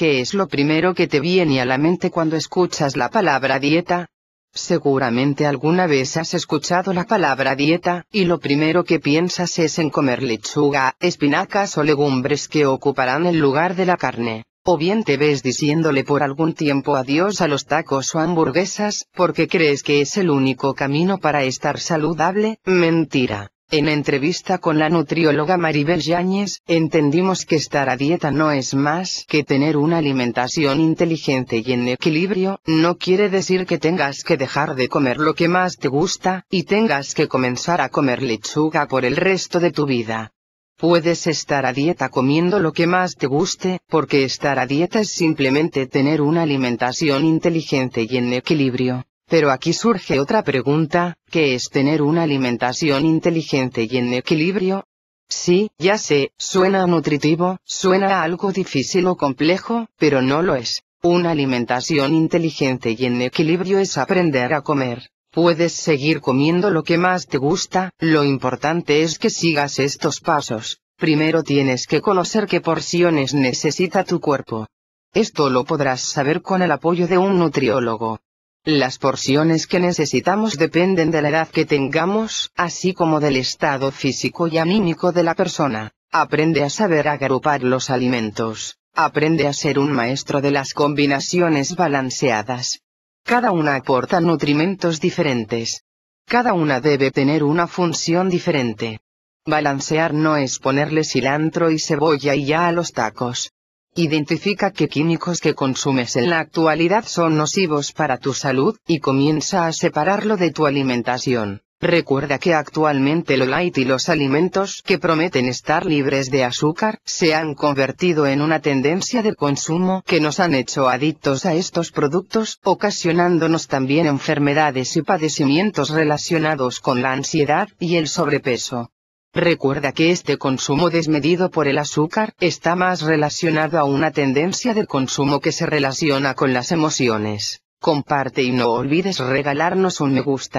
¿Qué es lo primero que te viene a la mente cuando escuchas la palabra dieta? Seguramente alguna vez has escuchado la palabra dieta, y lo primero que piensas es en comer lechuga, espinacas o legumbres que ocuparán el lugar de la carne. O bien te ves diciéndole por algún tiempo adiós a los tacos o hamburguesas, porque crees que es el único camino para estar saludable, mentira. En entrevista con la nutrióloga Maribel Yáñez, entendimos que estar a dieta no es más que tener una alimentación inteligente y en equilibrio, no quiere decir que tengas que dejar de comer lo que más te gusta, y tengas que comenzar a comer lechuga por el resto de tu vida. Puedes estar a dieta comiendo lo que más te guste, porque estar a dieta es simplemente tener una alimentación inteligente y en equilibrio. Pero aquí surge otra pregunta, ¿qué es tener una alimentación inteligente y en equilibrio? Sí, ya sé, suena nutritivo, suena algo difícil o complejo, pero no lo es. Una alimentación inteligente y en equilibrio es aprender a comer. Puedes seguir comiendo lo que más te gusta, lo importante es que sigas estos pasos. Primero tienes que conocer qué porciones necesita tu cuerpo. Esto lo podrás saber con el apoyo de un nutriólogo. Las porciones que necesitamos dependen de la edad que tengamos, así como del estado físico y anímico de la persona. Aprende a saber agrupar los alimentos. Aprende a ser un maestro de las combinaciones balanceadas. Cada una aporta nutrimentos diferentes. Cada una debe tener una función diferente. Balancear no es ponerle cilantro y cebolla y ya a los tacos. Identifica qué químicos que consumes en la actualidad son nocivos para tu salud, y comienza a separarlo de tu alimentación. Recuerda que actualmente lo light y los alimentos que prometen estar libres de azúcar se han convertido en una tendencia de consumo que nos han hecho adictos a estos productos, ocasionándonos también enfermedades y padecimientos relacionados con la ansiedad y el sobrepeso. Recuerda que este consumo desmedido por el azúcar está más relacionado a una tendencia de consumo que se relaciona con las emociones. Comparte y no olvides regalarnos un me gusta.